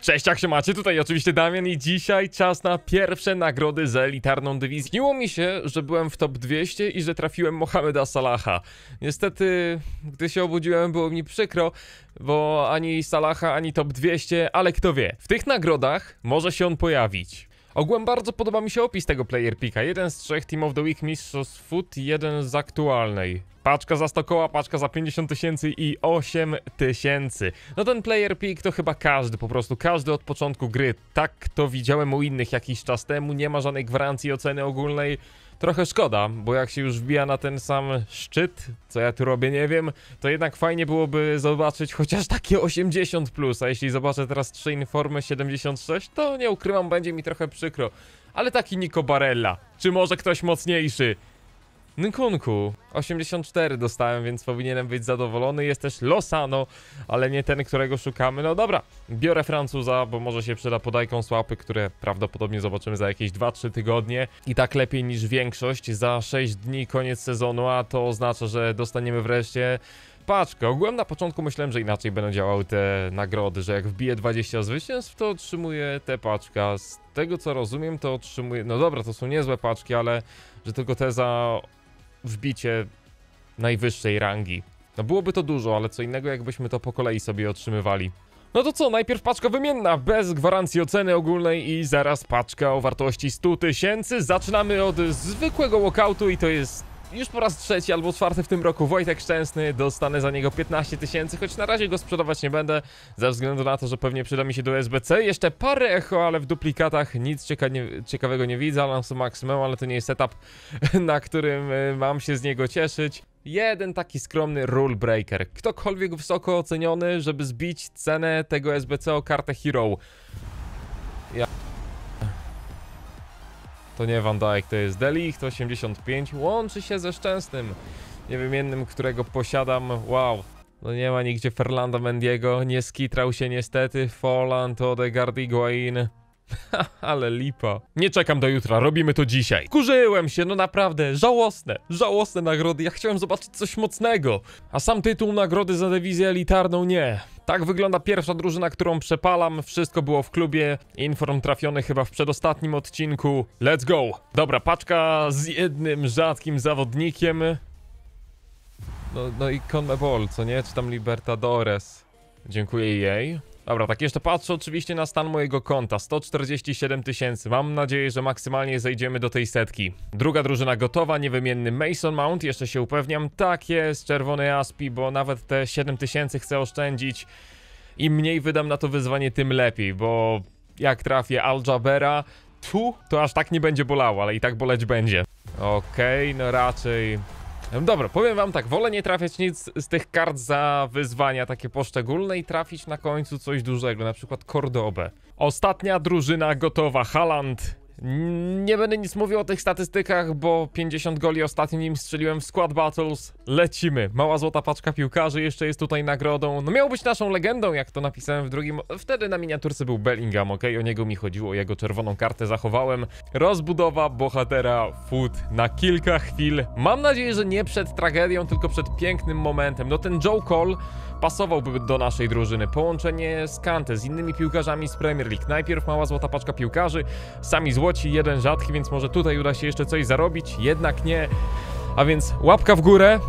Cześć, jak się macie? Tutaj oczywiście Damian i dzisiaj czas na pierwsze nagrody za elitarną dywizję. Śniło mi się, że byłem w top 200 i że trafiłem Mohameda Salaha. Niestety, gdy się obudziłem było mi przykro, bo ani Salaha, ani top 200, ale kto wie, w tych nagrodach może się on pojawić. Ogółem bardzo podoba mi się opis tego player picka. Jeden z trzech Team of the Week Mistrzostw food, jeden z aktualnej. Paczka za 100 koła, paczka za 50 tysięcy i 8 tysięcy. No ten player pick to chyba każdy, po prostu każdy od początku gry. Tak to widziałem u innych jakiś czas temu, nie ma żadnej gwarancji oceny ogólnej. Trochę szkoda, bo jak się już wbija na ten sam szczyt, co ja tu robię, nie wiem, to jednak fajnie byłoby zobaczyć chociaż takie 80, plus, a jeśli zobaczę teraz 3 informy 76, to nie ukrywam, będzie mi trochę przykro. Ale taki Nico Barella, czy może ktoś mocniejszy? Nkunku. 84 dostałem, więc powinienem być zadowolony. Jest też Losano, ale nie ten, którego szukamy. No dobra, biorę Francuza, bo może się przyda podajką słapy, które prawdopodobnie zobaczymy za jakieś 2-3 tygodnie. I tak lepiej niż większość. Za 6 dni koniec sezonu, a to oznacza, że dostaniemy wreszcie paczkę. Ogółem na początku myślałem, że inaczej będą działały te nagrody, że jak wbiję 20 zwycięstw, to otrzymuję tę paczkę. Z tego co rozumiem, to otrzymuję... No dobra, to są niezłe paczki, ale że tylko te za wbicie najwyższej rangi. No byłoby to dużo, ale co innego jakbyśmy to po kolei sobie otrzymywali. No to co, najpierw paczka wymienna, bez gwarancji oceny ogólnej i zaraz paczka o wartości 100 tysięcy. Zaczynamy od zwykłego walkoutu i to jest już po raz trzeci albo czwarty w tym roku Wojtek Szczęsny, dostanę za niego 15 tysięcy, choć na razie go sprzedawać nie będę, ze względu na to, że pewnie przyda mi się do SBC. Jeszcze parę echo, ale w duplikatach nic cieka nie, ciekawego nie widzę, Alonso Maximum, ale to nie jest setup, na którym y, mam się z niego cieszyć. Jeden taki skromny rule breaker. Ktokolwiek wysoko oceniony, żeby zbić cenę tego SBC o kartę Hero. Ja... To nie Van Dijk, to jest Delicht 85. Łączy się ze Szczęsnym. Niewymiennym, którego posiadam. Wow. No nie ma nigdzie Ferlanda Mendiego. Nie skitrał się niestety. Folland, Odegaard, Higuain. ale lipa. Nie czekam do jutra, robimy to dzisiaj. Kurzyłem się, no naprawdę, żałosne, żałosne nagrody, ja chciałem zobaczyć coś mocnego. A sam tytuł nagrody za dewizję elitarną nie. Tak wygląda pierwsza drużyna, którą przepalam, wszystko było w klubie, inform trafiony chyba w przedostatnim odcinku. Let's go! Dobra, paczka z jednym rzadkim zawodnikiem. No, no i Conmebol, co nie? Czy tam Libertadores. Dziękuję jej. Dobra, tak jeszcze patrzę oczywiście na stan mojego konta. 147 tysięcy. Mam nadzieję, że maksymalnie zejdziemy do tej setki. Druga drużyna gotowa, niewymienny Mason Mount. Jeszcze się upewniam. Tak jest, czerwony Aspi, bo nawet te 7 tysięcy chcę oszczędzić. Im mniej wydam na to wyzwanie, tym lepiej, bo jak trafię Al Jabera, tu, to aż tak nie będzie bolało, ale i tak boleć będzie. Okej, okay, no raczej no dobra, powiem wam tak, wolę nie trafiać nic z tych kart za wyzwania takie poszczególne i trafić na końcu coś dużego, na przykład Kordobę. Ostatnia drużyna gotowa, Haland nie będę nic mówił o tych statystykach, bo 50 goli ostatnim strzeliłem w Squad Battles. Lecimy. Mała złota paczka piłkarzy jeszcze jest tutaj nagrodą. No miał być naszą legendą, jak to napisałem w drugim. Wtedy na miniaturce był Bellingham, ok? O niego mi chodziło, jego czerwoną kartę zachowałem. Rozbudowa bohatera Food na kilka chwil. Mam nadzieję, że nie przed tragedią, tylko przed pięknym momentem. No ten Joe Cole pasowałby do naszej drużyny. Połączenie z Kante, z innymi piłkarzami z Premier League. Najpierw mała złota paczka piłkarzy, sami złoci, jeden rzadki, więc może tutaj uda się jeszcze coś zarobić, jednak nie. A więc łapka w górę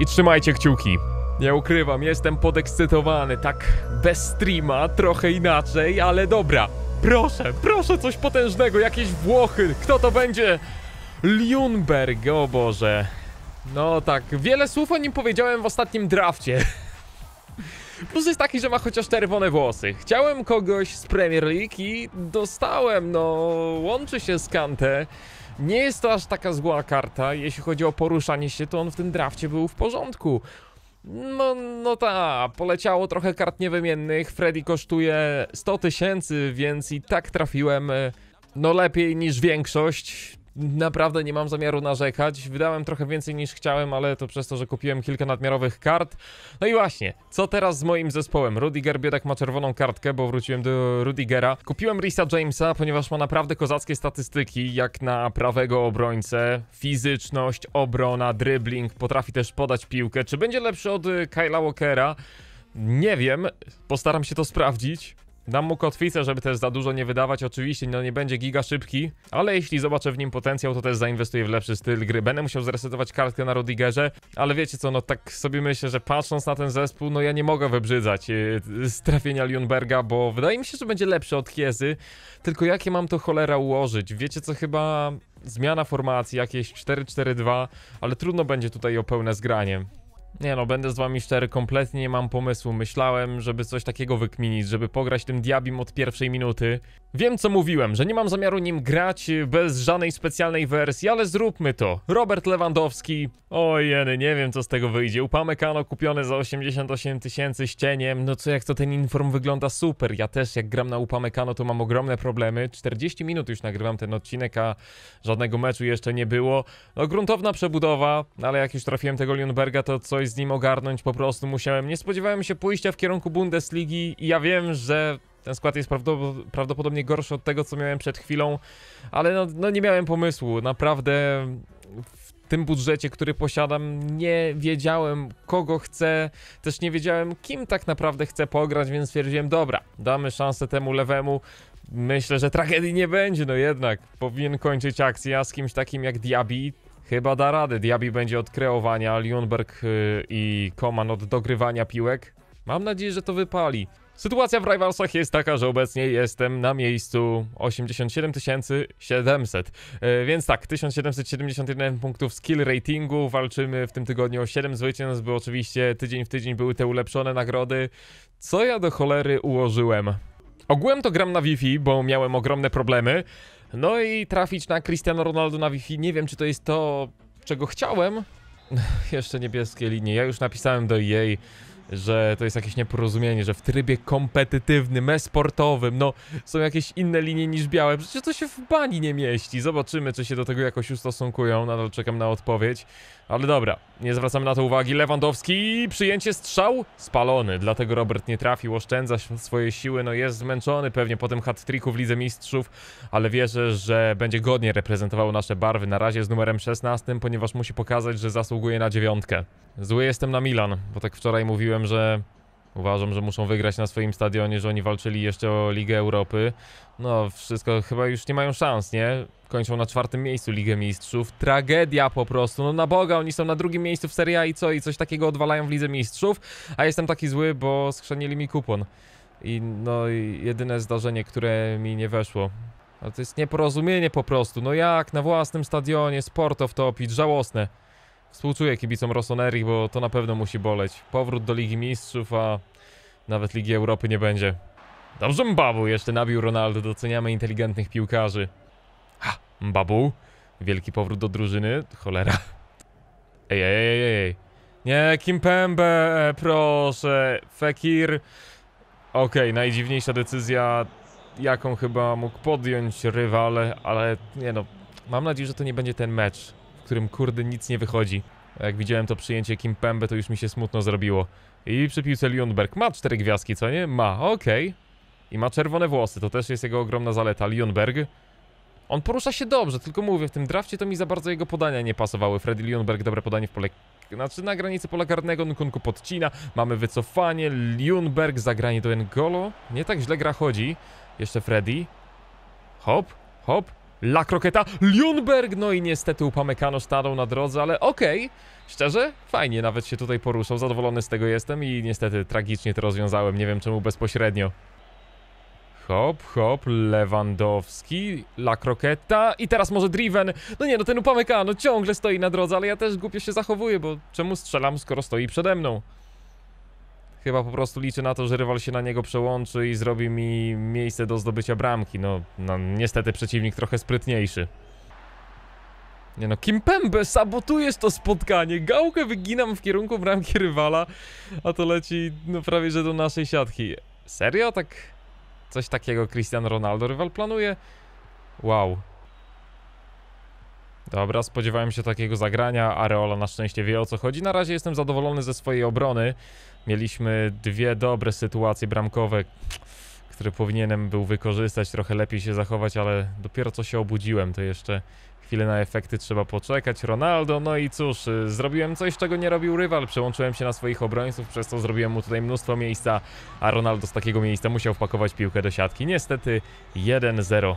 i trzymajcie kciuki. Nie ukrywam, jestem podekscytowany, tak bez streama, trochę inaczej, ale dobra. Proszę, proszę coś potężnego, jakieś Włochy, kto to będzie? Lundberg, o Boże. No tak, wiele słów o nim powiedziałem w ostatnim drafcie. Plus jest taki, że ma chociaż czerwone włosy. Chciałem kogoś z Premier League i dostałem, no... Łączy się z Kante. Nie jest to aż taka zła karta. Jeśli chodzi o poruszanie się, to on w tym drafcie był w porządku. No, no ta, poleciało trochę kart niewymiennych. Freddy kosztuje 100 tysięcy, więc i tak trafiłem e, no lepiej niż większość. Naprawdę nie mam zamiaru narzekać. Wydałem trochę więcej niż chciałem, ale to przez to, że kupiłem kilka nadmiarowych kart. No i właśnie, co teraz z moim zespołem? Rudiger Biedak ma czerwoną kartkę, bo wróciłem do Rudigera. Kupiłem Risa Jamesa, ponieważ ma naprawdę kozackie statystyki, jak na prawego obrońcę. Fizyczność, obrona, dribbling, potrafi też podać piłkę. Czy będzie lepszy od Kyla Walkera? Nie wiem, postaram się to sprawdzić. Dam mu kotwicę, żeby też za dużo nie wydawać. Oczywiście no nie będzie giga szybki, ale jeśli zobaczę w nim potencjał, to też zainwestuję w lepszy styl gry. Będę musiał zresetować kartkę na Rodigerze, ale wiecie co, no tak sobie myślę, że patrząc na ten zespół, no ja nie mogę wybrzydzać e, z trafienia Lionberga, bo wydaje mi się, że będzie lepszy od Kiezy. Tylko jakie mam to cholera ułożyć? Wiecie co, chyba zmiana formacji, jakieś 4-4-2, ale trudno będzie tutaj o pełne zgranie. Nie no, będę z wami szczery, kompletnie nie mam pomysłu. Myślałem, żeby coś takiego wykminić, żeby pograć tym diabim od pierwszej minuty, Wiem co mówiłem, że nie mam zamiaru nim grać bez żadnej specjalnej wersji, ale zróbmy to. Robert Lewandowski, ojeny, nie wiem co z tego wyjdzie. Upamecano kupione za 88 tysięcy z cieniem, no co jak to ten inform wygląda super. Ja też jak gram na Upamecano to mam ogromne problemy. 40 minut już nagrywam ten odcinek, a żadnego meczu jeszcze nie było. No gruntowna przebudowa, no, ale jak już trafiłem tego Lionberga to coś z nim ogarnąć po prostu musiałem. Nie spodziewałem się pójścia w kierunku Bundesligi i ja wiem, że ten skład jest prawdopodobnie gorszy od tego, co miałem przed chwilą, ale no, no nie miałem pomysłu. Naprawdę w tym budżecie, który posiadam, nie wiedziałem kogo chcę, też nie wiedziałem kim tak naprawdę chcę pograć, więc stwierdziłem, dobra, damy szansę temu lewemu, myślę, że tragedii nie będzie, no jednak powinien kończyć akcję, z kimś takim jak Diabi chyba da radę. Diabi będzie od kreowania, Lionberg y, i Koman od dogrywania piłek. Mam nadzieję, że to wypali. Sytuacja w Rivalsach jest taka, że obecnie jestem na miejscu 87 700, e, więc tak, 1771 punktów skill ratingu, walczymy w tym tygodniu o 7 zwycięstw, bo oczywiście tydzień w tydzień były te ulepszone nagrody. Co ja do cholery ułożyłem? Ogółem to gram na Wi-Fi, bo miałem ogromne problemy. No i trafić na Cristiano Ronaldo na Wi-Fi, nie wiem czy to jest to, czego chciałem. Jeszcze niebieskie linie, ja już napisałem do jej że to jest jakieś nieporozumienie, że w trybie kompetytywnym, e-sportowym, no są jakieś inne linie niż białe. Przecież to się w bani nie mieści. Zobaczymy, czy się do tego jakoś ustosunkują. Nadal czekam na odpowiedź. Ale dobra, nie zwracamy na to uwagi. Lewandowski, przyjęcie strzał, spalony. Dlatego Robert nie trafił, oszczędza swoje siły. No jest zmęczony pewnie po tym hat-tricku w Lidze Mistrzów, ale wierzę, że będzie godnie reprezentował nasze barwy. Na razie z numerem 16, ponieważ musi pokazać, że zasługuje na dziewiątkę. Zły jestem na Milan, bo tak wczoraj mówiłem, że Uważam, że muszą wygrać na swoim stadionie, że oni walczyli jeszcze o Ligę Europy. No, wszystko chyba już nie mają szans, nie? Kończą na czwartym miejscu Ligę Mistrzów. Tragedia po prostu. No na Boga, oni są na drugim miejscu w Serie A i co? I coś takiego odwalają w Lidze Mistrzów. A jestem taki zły, bo skrzenili mi kupon. I no, jedyne zdarzenie, które mi nie weszło. Ale to jest nieporozumienie po prostu. No jak na własnym stadionie Sportow topić? Żałosne. Współczuję kibicom Rossoneri, bo to na pewno musi boleć. Powrót do Ligi Mistrzów, a nawet Ligi Europy nie będzie. Dobrze Mbabu jeszcze nabił Ronaldo, doceniamy inteligentnych piłkarzy. Ha, Mbabu? Wielki powrót do drużyny? Cholera. Ej, ej, ej, ej. Nie, Kimpembe, proszę. Fekir. Okej, okay, najdziwniejsza decyzja, jaką chyba mógł podjąć rywal, ale nie no, mam nadzieję, że to nie będzie ten mecz którym kurde nic nie wychodzi. A jak widziałem to przyjęcie Kim Pembe, to już mi się smutno zrobiło. I przy piłce Lionberg ma cztery gwiazdki, co nie? Ma, okej. Okay. I ma czerwone włosy, to też jest jego ogromna zaleta. Lionberg. On porusza się dobrze, tylko mówię, w tym drafcie to mi za bardzo jego podania nie pasowały. Freddy Lionberg, dobre podanie w pole... Znaczy na granicy pola karnego, Nkunku podcina, mamy wycofanie, Lionberg zagranie do Engolo. Nie tak źle gra chodzi. Jeszcze Freddy. Hop, hop, La Croqueta, Lundberg, no i niestety upamykano starą na drodze, ale okej, okay, szczerze, fajnie nawet się tutaj poruszał, zadowolony z tego jestem i niestety tragicznie to rozwiązałem, nie wiem czemu bezpośrednio. Hop, hop, Lewandowski, La Croqueta i teraz może Driven. No nie, no ten upamykano ciągle stoi na drodze, ale ja też głupio się zachowuję, bo czemu strzelam, skoro stoi przede mną? Chyba po prostu liczę na to, że rywal się na niego przełączy i zrobi mi miejsce do zdobycia bramki. No, no niestety przeciwnik trochę sprytniejszy. Nie no, Kim Pembe, sabotujesz to spotkanie. Gałkę wyginam w kierunku bramki rywala, a to leci no, prawie że do naszej siatki. Serio? Tak... Coś takiego Cristiano Ronaldo rywal planuje? Wow. Dobra, spodziewałem się takiego zagrania, Areola na szczęście wie o co chodzi. Na razie jestem zadowolony ze swojej obrony. Mieliśmy dwie dobre sytuacje bramkowe, które powinienem był wykorzystać, trochę lepiej się zachować, ale dopiero co się obudziłem, to jeszcze chwilę na efekty trzeba poczekać. Ronaldo, no i cóż, y, zrobiłem coś, czego nie robił rywal. Przełączyłem się na swoich obrońców, przez to zrobiłem mu tutaj mnóstwo miejsca, a Ronaldo z takiego miejsca musiał wpakować piłkę do siatki. Niestety 1-0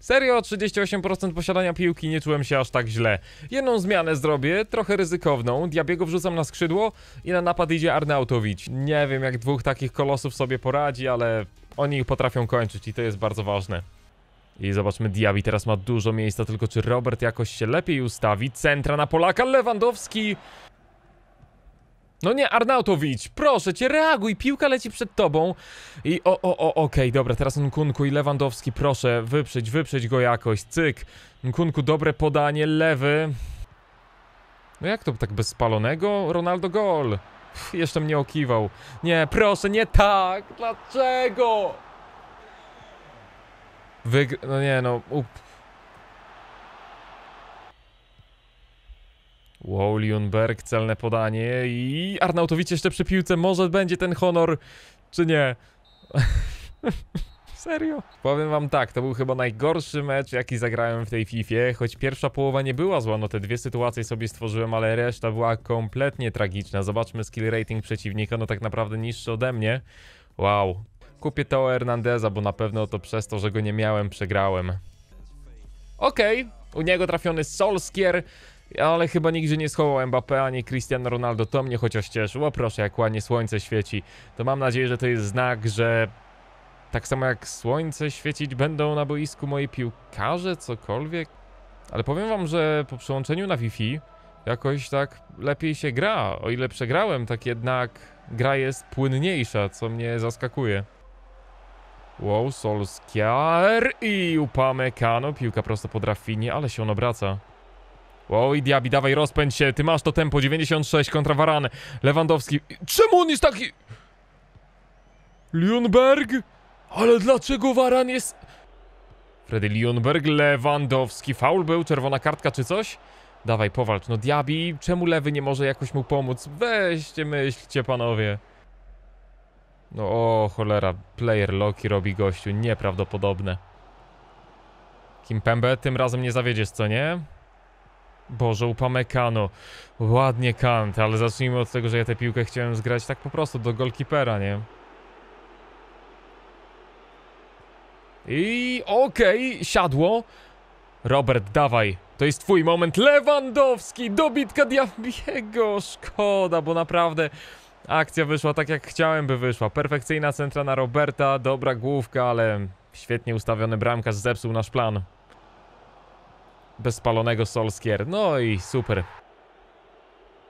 Serio, 38% posiadania piłki nie czułem się aż tak źle. Jedną zmianę zrobię, trochę ryzykowną. Diabiego wrzucam na skrzydło i na napad idzie Arnautowicz. Nie wiem jak dwóch takich kolosów sobie poradzi, ale oni ich potrafią kończyć i to jest bardzo ważne. I zobaczmy, Diabi teraz ma dużo miejsca, tylko czy Robert jakoś się lepiej ustawi? Centra na Polaka, Lewandowski! No nie, Arnautowicz, proszę cię, reaguj, piłka leci przed tobą. I o, o, o, okej, okay, dobra, teraz Nkunku i Lewandowski, proszę, wyprzeć, wyprzeć go jakoś, cyk. Nkunku, dobre podanie, lewy. No jak to tak bez spalonego? Ronaldo gol. jeszcze mnie okiwał. Nie, proszę, nie tak, dlaczego? Wygr... no nie, no, up. Wow, Lionberg, celne podanie i Arnautowicz jeszcze przy piłce, może będzie ten honor, czy nie? Serio? Powiem wam tak, to był chyba najgorszy mecz, jaki zagrałem w tej FIFA, choć pierwsza połowa nie była zła, no te dwie sytuacje sobie stworzyłem, ale reszta była kompletnie tragiczna. Zobaczmy skill rating przeciwnika, no tak naprawdę niższy ode mnie. Wow. Kupię Teo Hernandeza, bo na pewno to przez to, że go nie miałem, przegrałem. Okej, okay. u niego trafiony Solskier. Ale chyba nigdzie nie schował Mbappé ani Cristiano Ronaldo, to mnie chociaż cieszyło. Proszę, jak ładnie słońce świeci. To mam nadzieję, że to jest znak, że tak samo jak słońce świecić będą na boisku moi piłkarze, cokolwiek. Ale powiem wam, że po przełączeniu na Wi-Fi jakoś tak lepiej się gra. O ile przegrałem, tak jednak gra jest płynniejsza, co mnie zaskakuje. Wow, Solskjaer i Upamecano. Piłka prosto pod drafinie, ale się on obraca. Oj i dawaj, rozpędź się. Ty masz to tempo, 96 kontra Waran. Lewandowski. Czemu on jest taki... Lionberg? Ale dlaczego Varan jest... Freddy Lionberg, Lewandowski. Faul był, czerwona kartka czy coś? Dawaj, powalcz. No Diabi, czemu lewy nie może jakoś mu pomóc? Weźcie, myślcie panowie. No o, cholera. Player Loki robi gościu. Nieprawdopodobne. Kim Pembe? tym razem nie zawiedziesz, co nie? Boże, upamekano. Ładnie kant, ale zacznijmy od tego, że ja tę piłkę chciałem zgrać tak po prostu do golkipera, nie? I okej, okay, siadło. Robert, dawaj. To jest twój moment. Lewandowski, dobitka Diabiego. Szkoda, bo naprawdę akcja wyszła tak jak chciałem by wyszła. Perfekcyjna centra na Roberta, dobra główka, ale świetnie ustawiony bramkarz zepsuł nasz plan bezpalonego Solskier. No i super.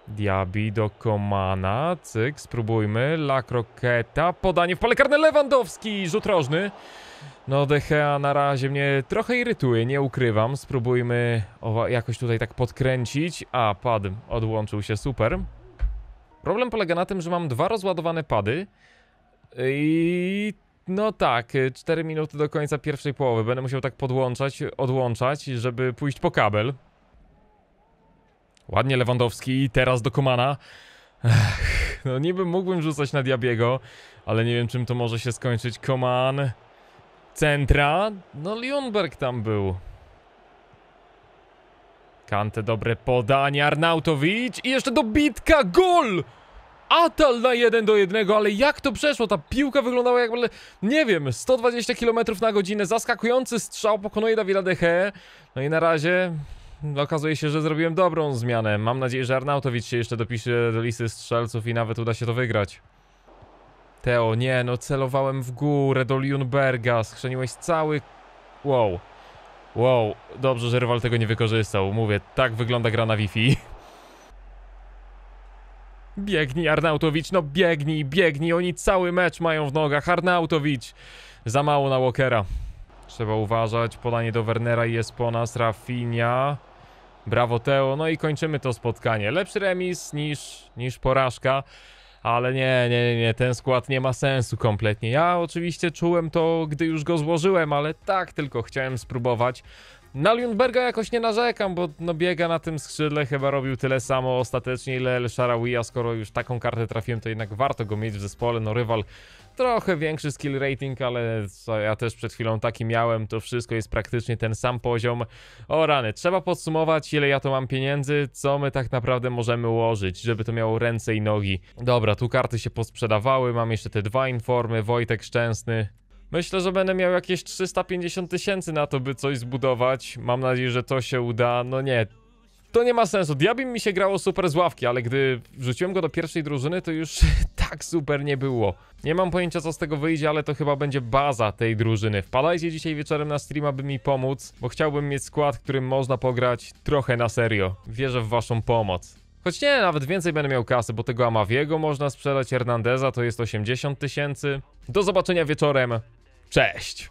Diaby do Komana, cyk, spróbujmy, La Croqueta, podanie w pole karne, Lewandowski, rzut rożny. No Dechea na razie mnie trochę irytuje, nie ukrywam, spróbujmy jakoś tutaj tak podkręcić. A, pad odłączył się, super. Problem polega na tym, że mam dwa rozładowane pady i no tak, 4 y, minuty do końca pierwszej połowy. Będę musiał tak podłączać, odłączać, żeby pójść po kabel. Ładnie Lewandowski i teraz do Komana. Ech, no niby mógłbym rzucać na Diabiego, ale nie wiem czym to może się skończyć. Koman, centra, no Lionberg tam był. Kante, dobre podanie, Arnautowicz i jeszcze dobitka, gol! atal na 1 do 1, ale jak to przeszło? Ta piłka wyglądała jakby, nie wiem, 120 km na godzinę, zaskakujący strzał, pokonuje Dawida Dechę. No i na razie mm, okazuje się, że zrobiłem dobrą zmianę. Mam nadzieję, że Arnautowicz się jeszcze dopisze do listy strzelców i nawet uda się to wygrać. Teo, nie, no celowałem w górę do Lionberga, skrzeniłeś cały... Wow. Wow, dobrze, że rywal tego nie wykorzystał. Mówię, tak wygląda gra na Wi-Fi. Biegnij Arnautowicz, no biegnij, biegnij, oni cały mecz mają w nogach, Arnautowicz. Za mało na Walkera. Trzeba uważać, podanie do Wernera jest po nas, Rafinha. Brawo Teo, no i kończymy to spotkanie. Lepszy remis niż, niż porażka. Ale nie, nie, nie, ten skład nie ma sensu kompletnie. Ja oczywiście czułem to, gdy już go złożyłem, ale tak tylko chciałem spróbować. Na Lundberga jakoś nie narzekam, bo no, biega na tym skrzydle, chyba robił tyle samo ostatecznie ile El Shaarawy, skoro już taką kartę trafiłem, to jednak warto go mieć w zespole, no rywal trochę większy skill rating, ale co ja też przed chwilą taki miałem, to wszystko jest praktycznie ten sam poziom. O rany, trzeba podsumować ile ja to mam pieniędzy, co my tak naprawdę możemy ułożyć, żeby to miało ręce i nogi. Dobra, tu karty się posprzedawały, mam jeszcze te dwa informy, Wojtek Szczęsny, Myślę, że będę miał jakieś 350 tysięcy na to, by coś zbudować. Mam nadzieję, że to się uda. No nie, to nie ma sensu. Diabim mi się grało super z ławki, ale gdy wrzuciłem go do pierwszej drużyny, to już tak super nie było. Nie mam pojęcia, co z tego wyjdzie, ale to chyba będzie baza tej drużyny. Wpadajcie dzisiaj wieczorem na stream, aby mi pomóc, bo chciałbym mieć skład, którym można pograć trochę na serio. Wierzę w waszą pomoc. Choć nie, nawet więcej będę miał kasy, bo tego Amaviego można sprzedać, Hernandeza to jest 80 tysięcy. Do zobaczenia wieczorem. Cześć!